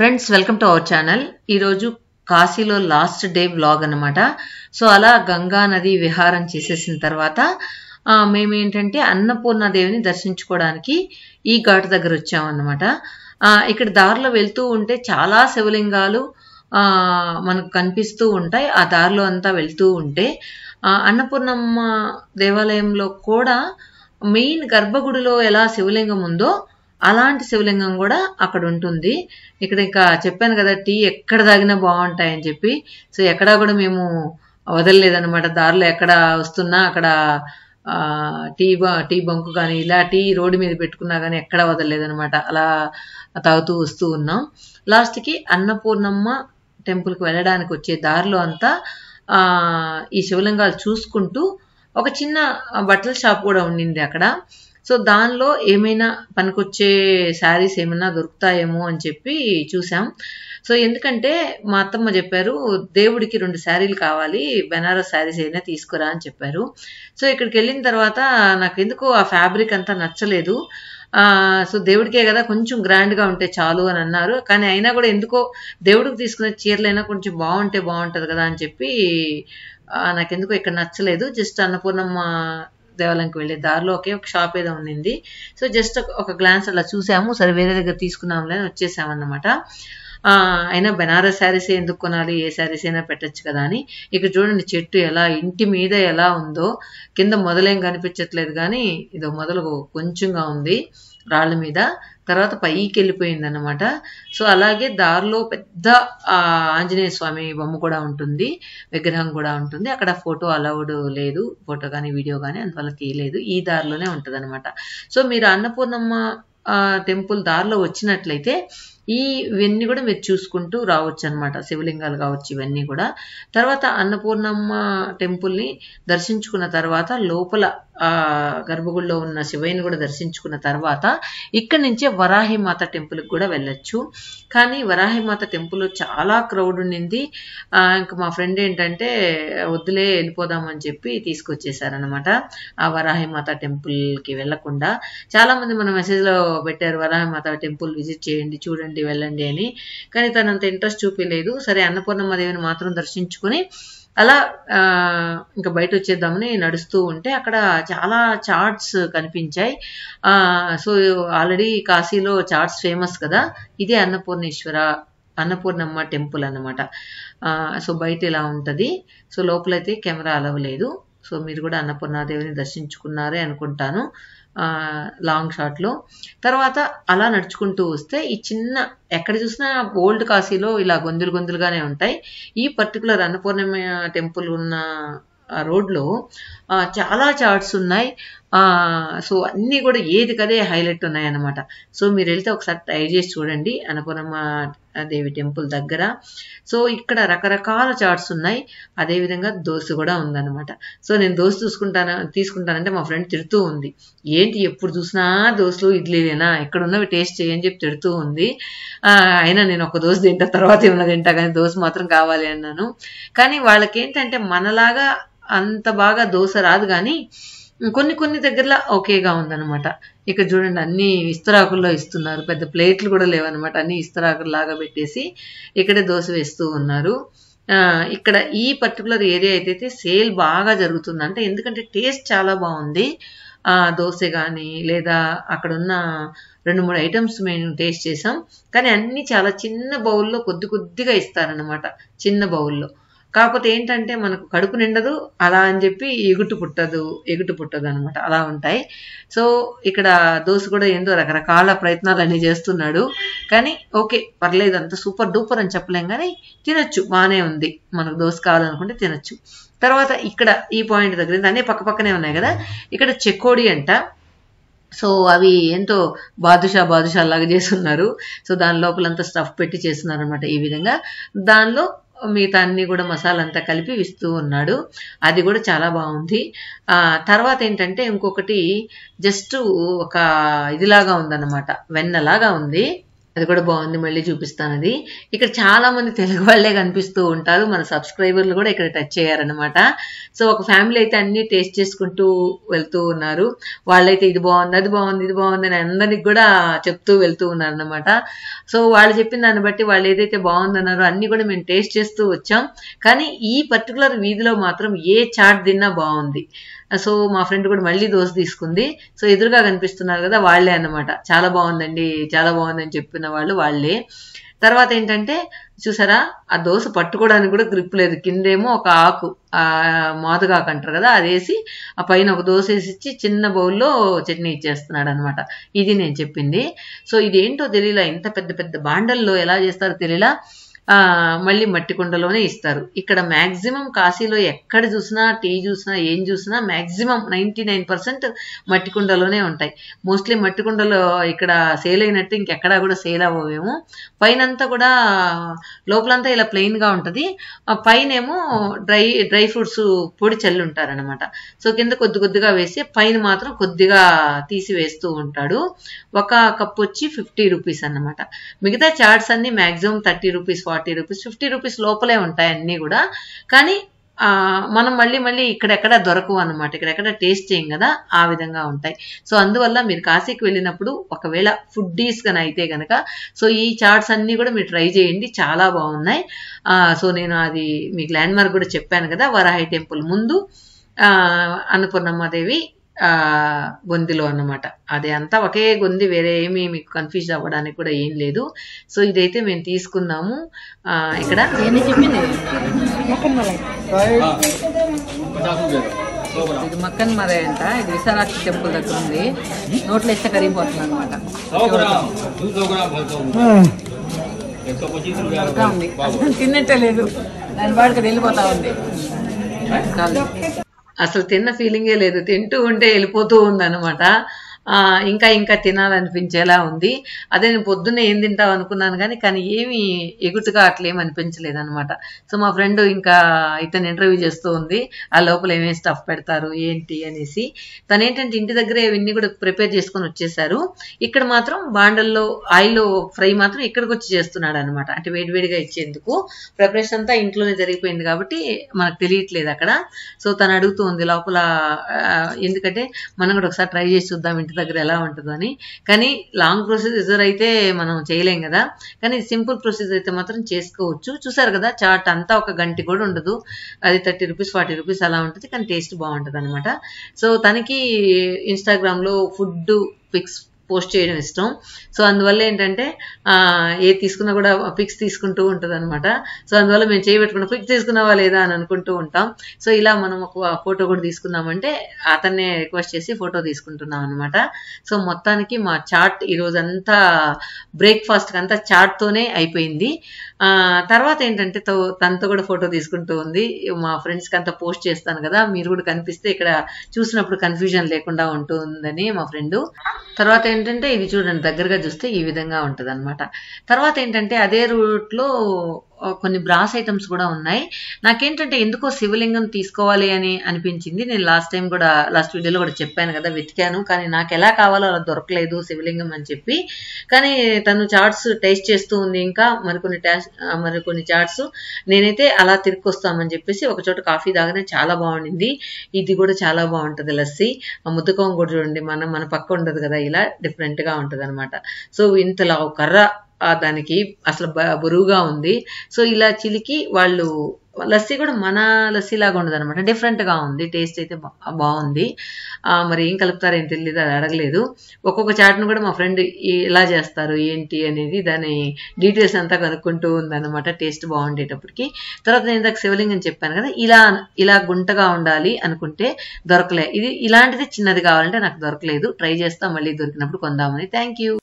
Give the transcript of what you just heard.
friends welcome to our channel ఈరోజు కాశీలో last day blog అనమాట సో అలా గంగా నది విహారం చేసేసిన తర్వాత మేమేంటంటే అన్నపూర్ణాదేవిని దర్శించుకోవడానికి ఈ ఘాట్ దగ్గర వచ్చామన్నమాట ఇక్కడ దారిలో వెళ్తూ ఉంటే చాలా శివలింగాలు మనకు కనిపిస్తూ ఉంటాయి ఆ దారిలో అంతా వెళ్తూ ఉంటే అన్నపూర్ణమ్మ దేవాలయంలో కూడా మెయిన్ గర్భగుడిలో ఎలా శివలింగం ఉందో అలాంటి శివలింగం కూడా అక్కడ ఉంటుంది ఇక్కడ ఇంకా చెప్పాను కదా టీ ఎక్కడ తాగినా బాగుంటాయని చెప్పి సో ఎక్కడా కూడా మేము వదలలేదనమాట దారిలో ఎక్కడ వస్తున్నా అక్కడ టీ టీ బంకు కానీ ఇలా టీ రోడ్డు మీద పెట్టుకున్నా కానీ ఎక్కడ వదలలేదనమాట అలా తాగుతూ వస్తూ ఉన్నాం లాస్ట్కి అన్నపూర్ణమ్మ టెంపుల్కి వెళ్ళడానికి వచ్చే దారిలో అంతా ఈ శివలింగాలు చూసుకుంటూ ఒక చిన్న బట్టల షాప్ కూడా ఉండింది అక్కడ సో దానిలో ఏమైనా పనికొచ్చే శారీస్ ఏమైనా దొరుకుతాయేమో అని చెప్పి చూసాం సో ఎందుకంటే మా అత్తమ్మ చెప్పారు దేవుడికి రెండు శారీలు కావాలి బెనారస్ శారీస్ అయినా తీసుకురా అని చెప్పారు సో ఇక్కడికి వెళ్ళిన తర్వాత నాకు ఎందుకు ఆ ఫ్యాబ్రిక్ అంతా నచ్చలేదు సో దేవుడికే కదా కొంచెం గ్రాండ్గా ఉంటే చాలు అని అన్నారు కానీ అయినా కూడా ఎందుకో దేవుడికి చీరలు చీరలైనా కొంచెం బాగుంటే బాగుంటుంది కదా అని చెప్పి నాకెందుకో ఇక్కడ నచ్చలేదు జస్ట్ అన్నపూర్ణమ్మ దేవాలయంకి వెళ్ళే దారిలో ఒకే ఒక షాప్ ఏదో ఉండింది సో జస్ట్ ఒక గ్లాన్స్ అలా చూసాము సరే వేరే దగ్గర తీసుకున్నాంలే అని అనమాట అయినా బెనారస్ శారీస్ ఎందుకు కొనాలి ఏ శారీస్ అయినా పెట్టచ్చు కదా అని ఇక్కడ చూడండి చెట్టు ఎలా ఇంటి మీద ఎలా ఉందో కింద మొదలేం కనిపించట్లేదు కానీ ఇదో మొదలు కొంచెంగా ఉంది రాళ్ళ మీద తర్వాత పైకి వెళ్ళిపోయింది అనమాట సో అలాగే దారిలో పెద్ద ఆంజనేయ స్వామి బొమ్మ కూడా ఉంటుంది విగ్రహం కూడా ఉంటుంది అక్కడ ఫోటో అలౌడ్ లేదు ఫోటో కానీ వీడియో కానీ అందువల్ల తీయలేదు ఈ దారిలోనే ఉంటుంది అనమాట సో మీరు అన్నపూర్ణమ్మ టెంపుల్ దారిలో వచ్చినట్లయితే ఈ ఇవన్నీ కూడా మీరు చూసుకుంటూ రావచ్చు అనమాట శివలింగాలు కావచ్చు ఇవన్నీ కూడా తర్వాత అన్నపూర్ణమ్మ టెంపుల్ని దర్శించుకున్న తర్వాత లోపల గర్భగుడిలో ఉన్న శివయ్యని కూడా దర్శించుకున్న తర్వాత ఇక్కడి నుంచే వరాహిమాత టెంపుల్కి కూడా వెళ్ళొచ్చు కానీ వరాహిమాత టెంపుల్ చాలా క్రౌడ్ ఉండింది ఇంకా మా ఫ్రెండ్ ఏంటంటే వద్దులే వెళ్ళిపోదామని చెప్పి తీసుకొచ్చేసారనమాట ఆ వరాహిమాత టెంపుల్కి వెళ్లకుండా చాలామంది మన మెసేజ్లో పెట్టారు వరాహిమాత టెంపుల్ విజిట్ చేయండి చూడండి వెళ్ళండి అని కానీ తనంత ఇంట్రెస్ట్ చూపించలేదు సరే అన్నపూర్ణమ్మ దేవిని మాత్రం దర్శించుకుని అలా ఇంకా బయట వచ్చేద్దామని నడుస్తూ ఉంటే అక్కడ చాలా చాట్స్ కనిపించాయి సో ఆల్రెడీ కాశీలో చాట్స్ ఫేమస్ కదా ఇదే అన్నపూర్ణేశ్వర అన్నపూర్ణమ్మ టెంపుల్ అనమాట సో బయట ఇలా ఉంటుంది సో లోపలైతే కెమెరా అలవలేదు సో మీరు కూడా అన్నపూర్ణాదేవిని దర్శించుకున్నారే అనుకుంటాను లాంగ్ షాట్లో తర్వాత అలా నడుచుకుంటూ వస్తే ఈ చిన్న ఎక్కడ చూసినా ఓల్డ్ కాశీలో ఇలా గొంతులు గొంతులుగానే ఉంటాయి ఈ పర్టికులర్ అన్నపూర్ణమ టెంపుల్ ఉన్న రోడ్లో చాలా చార్ట్స్ ఉన్నాయి సో అన్నీ కూడా ఏది కదే హైలైట్ ఉన్నాయన్నమాట సో మీరు వెళ్తే ఒకసారి ట్రై చేసి చూడండి అన్నపూర్ణమ్మ దేవి టెంపుల్ దగ్గర సో ఇక్కడ రకరకాల చాట్స్ ఉన్నాయి అదేవిధంగా దోశ కూడా ఉందన్నమాట సో నేను దోశ చూసుకుంటాను తీసుకుంటానంటే మా ఫ్రెండ్ తిడుతూ ఉంది ఏంటి ఎప్పుడు చూసినా దోశలు ఇడ్లీలేనా ఎక్కడ ఉన్నవి టేస్ట్ చేయని చెప్పి తిడుతూ ఉంది అయినా నేను ఒక దోశ తింటా తర్వాత ఏమన్నా తింటా కానీ దోశ మాత్రం కావాలి అన్నాను కానీ వాళ్ళకేంటంటే మనలాగా అంత బాగా దోశ రాదు కానీ కొన్ని కొన్ని దగ్గరలో ఓకేగా ఉందన్నమాట ఇక చూడండి అన్ని ఇస్తరాకుల్లో ఇస్తున్నారు పెద్ద ప్లేట్లు కూడా లేవన్నమాట అన్ని ఇస్తరాకుల్లాగా పెట్టేసి ఇక్కడే దోశ వేస్తూ ఉన్నారు ఇక్కడ ఈ పర్టికులర్ ఏరియా అయితే సేల్ బాగా జరుగుతుంది అంటే ఎందుకంటే టేస్ట్ చాలా బాగుంది ఆ దోశ కానీ లేదా అక్కడున్న రెండు మూడు ఐటమ్స్ మేము టేస్ట్ చేసాం కానీ అన్ని చాలా చిన్న బౌల్లో కొద్ది కొద్దిగా ఇస్తారనమాట చిన్న బౌల్లో కాకపోతే ఏంటంటే మనకు కడుపు నిండదు అలా అని చెప్పి ఎగుటు పుట్టదు ఎగుటు పుట్టదు అనమాట అలా ఉంటాయి సో ఇక్కడ దోశ కూడా ఏందో రకరకాల ప్రయత్నాలు అన్నీ చేస్తున్నాడు కానీ ఓకే పర్లేదు అంత సూపర్ డూపర్ అని చెప్పలేం కానీ తినొచ్చు బాగానే ఉంది మనకు దోశ కావాలనుకుంటే తినొచ్చు తర్వాత ఇక్కడ ఈ పాయింట్ దగ్గర అన్నీ పక్క పక్కనే ఉన్నాయి కదా ఇక్కడ చెక్కోడి అంట సో అవి ఎంతో బాదుషా బాదుషా లాగా చేస్తున్నారు సో దాని లోపలంతా స్టఫ్ పెట్టి చేస్తున్నారు అనమాట ఈ విధంగా దానిలో మిగతా అన్నీ కూడా మసాలా అంతా కలిపి ఇస్తూ ఉన్నాడు అది కూడా చాలా బాగుంది తర్వాత ఏంటంటే ఇంకొకటి జస్ట్ ఒక ఇదిలాగా ఉందన్నమాట వెన్నలాగా ఉంది అది కూడా బాగుంది మళ్ళీ చూపిస్తాను అది ఇక్కడ చాలా మంది తెలుగు వాళ్ళే కనిపిస్తూ ఉంటారు మన సబ్స్క్రైబర్లు కూడా ఇక్కడ టచ్ అయ్యారనమాట సో ఒక ఫ్యామిలీ అయితే అన్ని టేస్ట్ చేసుకుంటూ వెళ్తూ ఉన్నారు వాళ్ళైతే ఇది బాగుంది అది బాగుంది ఇది బాగుంది అని అందరికి కూడా చెప్తూ వెళ్తూ ఉన్నారు అనమాట సో వాళ్ళు చెప్పిన దాన్ని బట్టి వాళ్ళు ఏదైతే బాగుందన్నారో అన్ని కూడా మేము టేస్ట్ చేస్తూ వచ్చాం కానీ ఈ పర్టికులర్ వీధిలో మాత్రం ఏ చాట్ తిన్నా బాగుంది సో మా ఫ్రెండ్ కూడా మళ్ళీ దోశ తీసుకుంది సో ఎదురుగా కనిపిస్తున్నారు కదా వాళ్లే అనమాట చాలా బాగుందండి చాలా బాగుందని చెప్పిన వాళ్ళు వాళ్లే తర్వాత ఏంటంటే చూసారా ఆ దోశ పట్టుకోవడానికి కూడా గ్రిప్ లేదు కిందేమో ఒక ఆకు మాదుగాకు అంటారు కదా అదేసి ఆ పైన ఒక దోశ వేసిచ్చి చిన్న బౌల్లో చట్నీ ఇచ్చేస్తున్నాడు అనమాట ఇది నేను చెప్పింది సో ఇదేంటో తెలియలా ఇంత పెద్ద పెద్ద బాండల్లో ఎలా చేస్తారో తెలియలా మళ్ళీ మట్టి కుండలోనే ఇస్తారు ఇక్కడ మ్యాక్సిమం కాశీలో ఎక్కడ చూసినా టీ చూసినా ఏం చూసినా మ్యాక్సిమం నైంటీ నైన్ పర్సెంట్ మట్టి కుండలోనే ఉంటాయి మోస్ట్లీ మట్టి కుండలో ఇక్కడ సేల్ అయినట్టు ఇంకెక్కడా కూడా సేల్ అవ్వవేమో పైనంతా కూడా లోపలంతా ఇలా ప్లెయిన్గా ఉంటుంది పైనేమో డ్రై డ్రై ఫ్రూట్స్ పొడి చల్లి ఉంటారనమాట సో కింద కొద్ది కొద్దిగా వేసి పైన మాత్రం కొద్దిగా తీసి వేస్తూ ఉంటాడు ఒక కప్ వచ్చి ఫిఫ్టీ రూపీస్ అనమాట మిగతా చాట్స్ అన్ని maximum thirty rupees forty forty rupees fifty rupees లోపలే ఉంటాయి అన్నీ కూడా కానీ మనం మళ్ళీ మళ్ళీ ఇక్కడెక్కడ దొరకవు అనమాట ఇక్కడెక్కడ టేస్ట్ చేయం కదా ఆ విధంగా ఉంటాయి సో అందువల్ల మీరు కాశీకి వెళ్ళినప్పుడు ఒకవేళ ఫుడ్డీస్ కానీ అయితే కనుక సో ఈ చాట్స్ అన్నీ కూడా మీరు ట్రై చేయండి చాలా బాగున్నాయి సో నేను అది మీకు ల్యాండ్ కూడా చెప్పాను కదా వరాహి టెంపుల్ ముందు అన్నపూర్ణమ్మదేవి ఆ గొంతిలో అనమాట అదే అంతా ఒకే గొంతు వేరే ఏమి మీకు కన్ఫ్యూజ్ అవ్వడానికి కూడా ఏం లేదు సో ఇదైతే మేము తీసుకున్నాము ఆ ఇక్కడ ఇది మక్కన్ మరే అంట ఇది విశాలాక్షి టెంపుల్ దగ్గర ఉంది నోట్లో ఇస్తే కరిగిపోతుంది అనమాట ఉంది తిన్నట్టే లేదు దాని వాడికి వెళ్ళిపోతా ఉంది అసలు తిన్న ఫీలింగే లేదు తింటూ ఉంటే వెళ్ళిపోతూ ఉంది అనమాట ఇంకా ఇంకా తినాలనిపించేలా ఉంది అదే నేను పొద్దున్నే ఏం తింటాం అనుకున్నాను కానీ కానీ ఏమి ఎగుటుగా అట్లేం అనమాట సో మా ఫ్రెండ్ ఇంకా ఇతను ఇంటర్వ్యూ చేస్తూ ఉంది ఆ లోపల ఏమేమి స్టఫ్ పెడతారు ఏంటి అనేసి తను ఏంటంటే ఇంటి దగ్గర ఇవన్నీ కూడా ప్రిపేర్ చేసుకొని వచ్చేసారు ఇక్కడ మాత్రం బాండల్లో ఆయిల్ ఫ్రై మాత్రం ఇక్కడికి వచ్చి చేస్తున్నాడు అనమాట అంటే వేడివేడిగా ఇచ్చేందుకు ప్రిపరేషన్ అంతా ఇంట్లోనే జరిగిపోయింది కాబట్టి మనకు తెలియట్లేదు అక్కడ సో తను అడుగుతూ ఉంది లోపల ఎందుకంటే మనం కూడా ఒకసారి ట్రై చేసి చూద్దాం ఇంటి దగ్గర ఎలా ఉంటుందో అని కానీ లాంగ్ ప్రొసీజర్ అయితే మనం చేయలేం కదా కానీ సింపుల్ ప్రొసీజర్ అయితే మాత్రం చేసుకోవచ్చు చూసారు కదా చాట్ అంతా ఒక గంట కూడా ఉండదు అది థర్టీ రూపీస్ ఫార్టీ రూపీస్ అలా ఉంటుంది కానీ టేస్ట్ బాగుంటుంది అనమాట సో తనకి ఇన్స్టాగ్రామ్లో ఫుడ్ పిక్స్ పోస్ట్ చేయడం ఇష్టం సో అందువల్ల ఏంటంటే ఏ తీసుకున్నా కూడా పిక్స్ తీసుకుంటూ ఉంటుంది అనమాట సో అందువల్ల మేము చేయబెట్టుకున్న పిక్స్ తీసుకున్నావా లేదా అని అనుకుంటూ ఉంటాం సో ఇలా మనం ఒక ఫోటో కూడా తీసుకుందామంటే అతన్నే రిక్వెస్ట్ చేసి ఫోటో తీసుకుంటున్నాం అనమాట సో మొత్తానికి మా చాట్ ఈరోజంతా బ్రేక్ఫాస్ట్కి అంతా చాట్తోనే అయిపోయింది తర్వాత ఏంటంటే తనతో కూడా ఫోటో తీసుకుంటూ ఉంది మా ఫ్రెండ్స్కి అంతా పోస్ట్ చేస్తాను కదా మీరు కూడా కనిపిస్తే ఇక్కడ చూసినప్పుడు కన్ఫ్యూజన్ లేకుండా ఉంటుందని మా ఫ్రెండ్ తర్వాత ఏంటంటే ఇది చూడండి దగ్గరగా చూస్తే ఈ విధంగా ఉంటుంది తర్వాత ఏంటంటే అదే రూట్లో కొన్ని బ్రాస్ ఐటమ్స్ కూడా ఉన్నాయి నాకేంటంటే ఎందుకో శివలింగం తీసుకోవాలి అని అనిపించింది నేను లాస్ట్ టైం కూడా లాస్ట్ వీడియోలో కూడా చెప్పాను కదా వెతికాను కానీ నాకు ఎలా కావాలో అలా దొరకలేదు శివలింగం అని చెప్పి కానీ తను చాట్స్ టేస్ట్ చేస్తూ ఉంది ఇంకా మరికొన్ని మరి కొన్ని చాట్స్ నేనైతే అలా తిరిగి వస్తామని చెప్పేసి ఒక చోట కాఫీ తాగినా చాలా బాగుండింది ఇది కూడా చాలా బాగుంటుంది లస్సి ముద్దకం కూడా చూడండి మనం మన పక్క ఉండదు కదా ఇలా డిఫరెంట్గా ఉంటుంది అనమాట సో ఇంతలా కర్ర దానికి అసలు బరువుగా ఉంది సో ఇలా చిలికి వాళ్ళు లస్సీ కూడా మన లస్సీ లాగా ఉండదు అనమాట డిఫరెంట్గా ఉంది టేస్ట్ అయితే బాగుంది మరి ఏం ఏం తెలియదు అది అడగలేదు ఒక్కొక్క చాట్ను కూడా మా ఫ్రెండ్ ఎలా చేస్తారు ఏంటి అనేది దాని డీటెయిల్స్ అంతా కనుక్కుంటూ ఉందన్నమాట టేస్ట్ బాగుండేటప్పటికి తర్వాత నేను ఇందాక శివలింగం చెప్పాను కదా ఇలా ఇలా గుంటగా ఉండాలి అనుకుంటే దొరకలే ఇది ఇలాంటిది చిన్నది కావాలంటే నాకు దొరకలేదు ట్రై చేస్తా మళ్ళీ దొరికినప్పుడు కొందామని థ్యాంక్ యూ